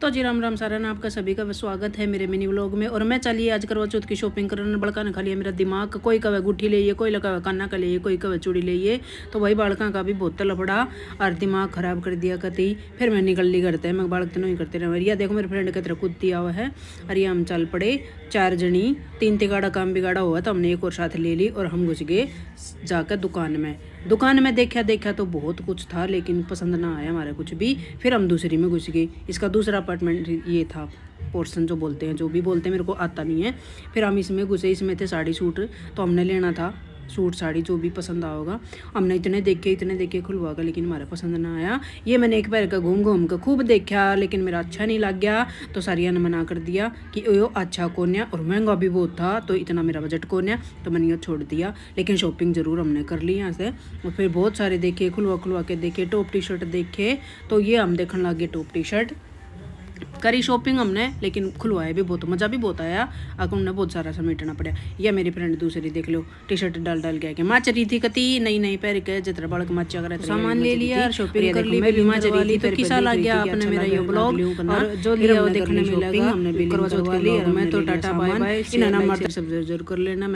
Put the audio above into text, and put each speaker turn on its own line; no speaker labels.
तो जी राम राम सारा ना आपका सभी का स्वागत है मेरे मिनी व्लॉग में और मैं चलिए आज करवा चौथ की शॉपिंग करना ने खा लिया मेरा दिमाग कोई कवे गुठी लिए कोई लगा काना का लिए कोई कवे चूड़ी लिए तो वही बालका का भी बहुत लफड़ा और दिमाग खराब कर दिया कती फिर मैं निकल ली करते हैं मैं बालक तो नहीं करते रहे देखो मेरे फ्रेंड के तरह कुत्ती आवा है अरे हम चल पड़े चार जनी तीन तिगाड़ा काम बिगाड़ा हुआ तो हमने एक और साथ ले ली और हम घुस गए जाकर दुकान में दुकान में देखा देखा तो बहुत कुछ था लेकिन पसंद ना आया हमारा कुछ भी फिर हम दूसरी में घुस गए इसका दूसरा अपार्टमेंट ये था पोर्सन जो बोलते हैं जो भी बोलते हैं मेरे को आता नहीं है फिर हम इसमें घुसे इसमें थे साड़ी सूट तो हमने लेना था सूट साड़ी जो भी पसंद आओगा हमने इतने देखे इतने देखे खुलवागा लेकिन हमारा पसंद ना आया ये मैंने एक बार का घूम घूम कर खूब देखा लेकिन मेरा अच्छा नहीं लग गया तो सारिया ने मना कर दिया कि ओ अच्छा कौन है और महंगा भी बहुत था तो इतना मेरा बजट कौन है तो मैंने ये छोड़ दिया लेकिन शॉपिंग ज़रूर हमने कर ली यहाँ से और फिर बहुत सारे देखे खुलवा खुलवा के देखे टॉप टी शर्ट देखे तो ये हम देखने गए टॉप टी शर्ट करी शॉपिंग हमने लेकिन खुलवाया भी बहुत मज़ा भी बहुत आया अगर उन्हें बहुत सारा समेटना पड़ा या मेरी फ्रेंड दूसरी देख लो टी शर्ट डाल डाल के माच रही थी कती नई नई पैर के जितना बड़क मचा अगर सामान ले लिया और शॉपिंग कर ली मैं भी माच रही थी तो, तो किसा लग गया अपने अच्छा मेरा ये ब्लॉग और जो लिया वो देखने में लगा हमने बिल करवा चौथ लिया मैं तो टाटा बाय बाय इन्हें ना मर्द सब जरूर कर लेना